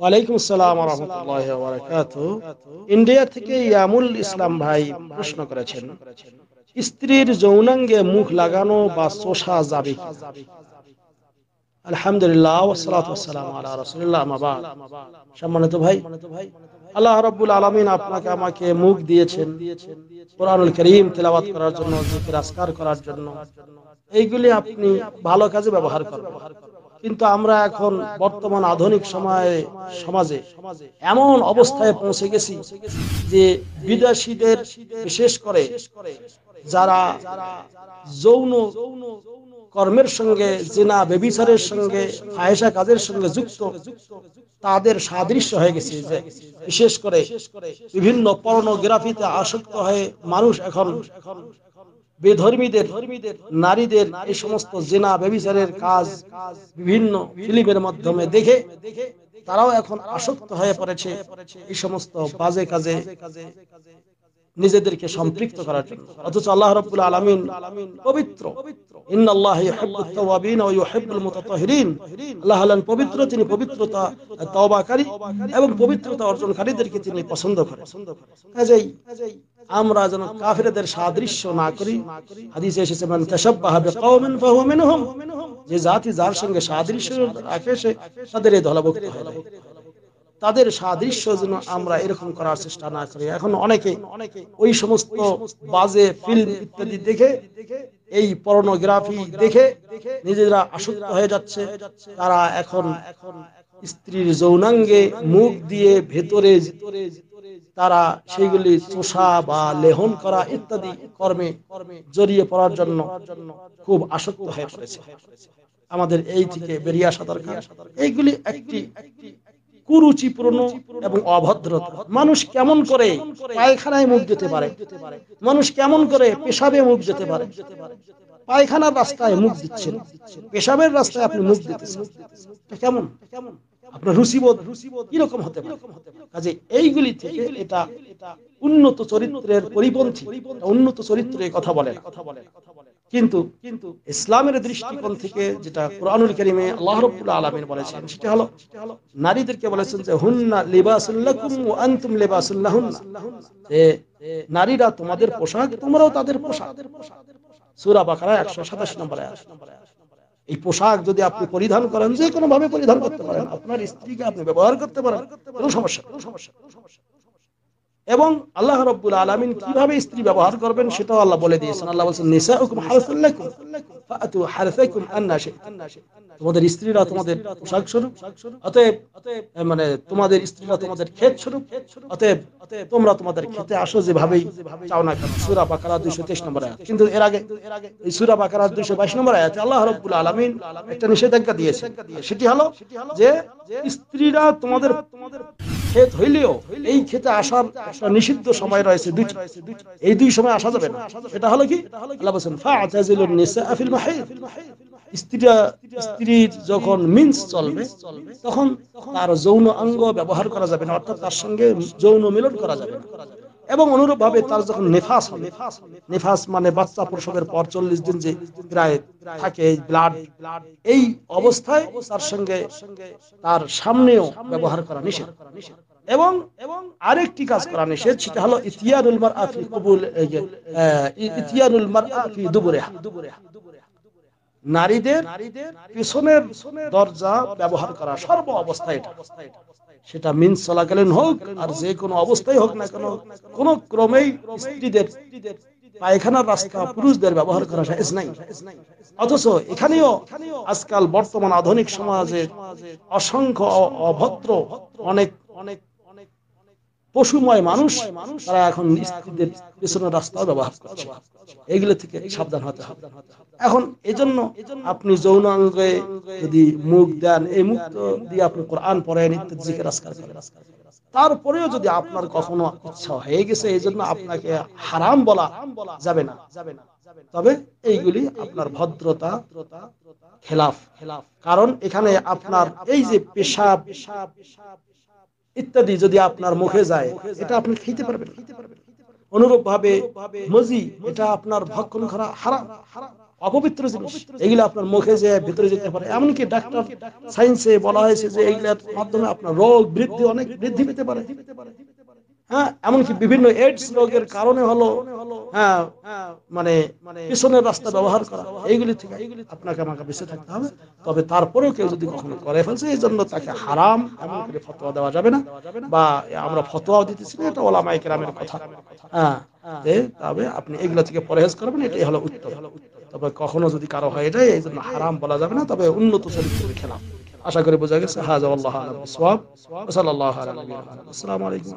ওয়ালাইকুম আসসালাম ইন্ডিয়া থেকে ইয়ামুল ইসলাম ভাই প্রশ্ন করেছেন স্ত্রীর যৌনাঙ্গে মুখ লাগানো বা শোষা যাবে আলহামদুলিল্লাহ সম্মানিত ভাই আল্লাহ আপনাকে আমাকে মুখ দিয়েছেন কোরআনুল করার জন্য জিকির আসকার করার জন্য এইগুলি আপনি ভালো কাজে ব্যবহার করবেন কিন্তু আমরা এখন বর্তমান আধুনিক সময়ে সমাজে এমন অবস্থায় পৌঁছে গেছি যে বিদেশিদের বিশেষ করে যারা যৌন কর্মের সঙ্গে জেনা বেবিচারের সঙ্গে ফাহেসা কাজের সঙ্গে যুক্ত তাদের সাদৃশ্য হয়ে গেছে যে বিশেষ করে বিভিন্ন পর্নোগ্রাফিতে আসক্ত হয়ে মানুষ এখন বেধর্মীদের নারীদের এই সমস্ত জেনা ব্যবিচারের কাজ বিভিন্ন ফিল্মের মাধ্যমে দেখে তারাও এখন আসক্ত হয়ে পড়েছে এই সমস্ত বাজে কাজে নিজেদেরকে সম্পৃক্ত করার জন্য অথচ আল্লাহ রব্বুল আলামিন পবিত্র ইন্নাল্লাহ ইউহিব্বুত তাওয়াবিন ওয়া ইউহিব্বুল মুতাতাহহিরিন আল্লাহ হলেন পবিত্র তিনি পবিত্রতা তওবাকারী এবং পবিত্রতা অর্জনকারীদেরকে তিনি পছন্দ করেন কাজেই আমরা যেন কাফিরদের সাদৃশ্য না করি হাদিসে এসেছে মান তাশাব্বাহা বিকাওমিন ফাহুয়া মিনহুম যে জাতি যার সঙ্গে সাদৃশ্য রাখে সে তাদের এই দলভুক্ত হয়ে তাদের সাদৃশ্য যেন আমরা এরকম করার চেষ্টা না করি এখন অনেকে ওই সমস্ত বাজে ফিল্ম ইত্যাদি দেখে এই পর্নোগ্রাফি দেখে নিজেরা আসক্ত হয়ে যাচ্ছে তারা এখন স্ত্রীর যৌনাঙ্গে মুখ দিয়ে ভেতরে তারা সেইগুলি চোষা বা লেহন করা ইত্যাদি কর্মে কর্মে জড়িয়ে পড়ার জন্য খুব আসক্ত হয়ে পড়েছে আমাদের এই থেকে বেরিয়ে আসা দরকার এইগুলি একটি কুরুচিপূর্ণ এবং অভদ্রতা মানুষ কেমন করে পায়খানায় মুখ দিতে পারে মানুষ কেমন করে পেশাবে মুখ যেতে পারে পায়খানার রাস্তায় মুখ দিচ্ছেন পেশাবের রাস্তায় আপনি মুখ দিতেছেন কেমন কেমন আপনার রুচিবোধ এরকম হতে পারে কাজে এইগুলি থেকে এটা উন্নত চরিত্রের পরিপন্থী উন্নত চরিত্রে কথা বলে কথা বলে কিন্তু কিন্তু ইসলামের দৃষ্টিকোণ থেকে যেটা কোরআনুল কারীমে আল্লাহ রাব্বুল আলামিন বলেছেন সেটা হলো নারীদেরকে বলেছেন যে হুন্না লিবাসুল লাকুম ওয়া আনতুম লিবাসুল লাহুন্না যে নারীরা তোমাদের পোশাক তোমরাও তাদের পোশাক সূরা বাকারা 187 নম্বর আয়াত এই পোশাক যদি আপনি পরিধান করেন যে কোনো ভাবে পরিধান করতে পারেন আপনার স্ত্রীকে আপনি ব্যবহার করতে পারেন কোনো সমস্যা কোনো সমস্যা কোনো সমস্যা এবং আল্লাহ রব্বুল আলমিন কিভাবে স্ত্রী ব্যবহার করবেন সেটাও আল্লাহ বলে দিয়েছেন আল্লাহ বলছেন নিসা হুকুম ফাতু হারসাকুম আন্নাশে তোমাদের স্ত্রীরা তোমাদের পোশাক স্বরূপ অতএব মানে তোমাদের স্ত্রীরা তোমাদের ক্ষেত স্বরূপ অতএব তোমরা তোমাদের খেতে আসো যেভাবেই চাও না কেন সুরা বাকারা দুইশো তেইশ নম্বর আয়াত কিন্তু এর আগে এই সুরা বাকারা দুইশো বাইশ নম্বর আয়াত আল্লাহ রব্বুল আলমিন একটা নিষেধাজ্ঞা দিয়েছে সেটি হলো যে স্ত্রীরা তোমাদের তোমাদের ক্ষেত হইলেও এই ক্ষেতে আসার নিষিদ্ধ সময় রয়েছে দুইটি এই দুই সময় আসা যাবে না সেটা হলো কি আল্লাহ বলছেন ফা আতাজিলুন নিসা ফিল মাহিদ স্ত্রীরা স্ত্রীর যখন মিন্স চলবে তখন তার যৌন অঙ্গ ব্যবহার করা যাবে না অর্থাৎ তার সঙ্গে যৌন মিলন করা যাবে না এবং অনুরূপ ভাবে তার যখন নেফাস নেফাস মানে বাচ্চা প্রসবের পর চল্লিশ দিন যে প্রায় থাকে ব্লাড এই অবস্থায় তার সঙ্গে তার সামনেও ব্যবহার করা নিষেধ এবং এবং আরেকটি কাজ করা নিষেধ সেটা হলো ইতিয়ারুল মারআফি কবুল ইতিয়ারুল নারীদের নারীদের পিছনের দরজা ব্যবহার করা সর্ব অবস্থায় সেটা মিন চলাকালীন হোক আর যে কোনো অবস্থায় হোক না কেন কোন ক্রমেই স্ত্রীদের পায়খানার রাস্তা পুরুষদের ব্যবহার করা সাহস নাই অথচ এখানেও আজকাল বর্তমান আধুনিক সমাজে অসংখ্য অভদ্র অনেক পশুময় মানুষ তারা এখন স্ত্রীদের পেছনের রাস্তা ব্যবহার করছে এগুলো থেকে সাবধান হতে হবে এখন এজন্য আপনি যৌনাঙ্গে যদি মুখ দেন এই মুখ দিয়ে আপনি কোরআন পড়েন ইত্যাদি জিকের তারপরেও যদি আপনার কখনো ইচ্ছা হয়ে গেছে এই জন্য আপনাকে হারাম বলা যাবে না যাবে না তবে এইগুলি আপনার ভদ্রতা খেলাফ খেলাফ কারণ এখানে আপনার এই যে পেশা পেশা পেশা ইত্যাদি যদি আপনার মুখে যায় এটা আপনি খেতে পারবেন অনুরূপ ভাবে মজি এটা আপনার ভক্ষণ করা হারাম অপবিত্র জিনিস এগুলো আপনার মুখে যে ভিতরে যেতে পারে এমনকি ডাক্তার সায়েন্সে বলা হয়েছে যে এইগুলোর মাধ্যমে আপনার রোগ বৃদ্ধি অনেক বৃদ্ধি পেতে পারে হ্যাঁ এমনকি বিভিন্ন এইডস রোগের কারণে হলো হ্যাঁ মানে পিছনের রাস্তা ব্যবহার করা এইগুলি থেকে আপনাকে আমাকে বেঁচে থাকতে হবে তবে তারপরেও কেউ যদি কখনো করে ফেলছে এই জন্য তাকে হারাম এমন করে ফতোয়া দেওয়া যাবে না বা আমরা ফতোয়াও দিতেছি না এটা ওলামাই কেরামের কথা হ্যাঁ তবে আপনি এগুলো থেকে পরহেজ করবেন এটাই হলো উত্তর তবে কখনো যদি কারো হয়ে যায় এই জন্য হারাম বলা যাবে না তবে উন্নত শরীর খেলা আশা করি বোঝা গেছে হাজা আল্লাহ আলম ইসলাম সাল্লাহ আলম আসসালামু আলাইকুম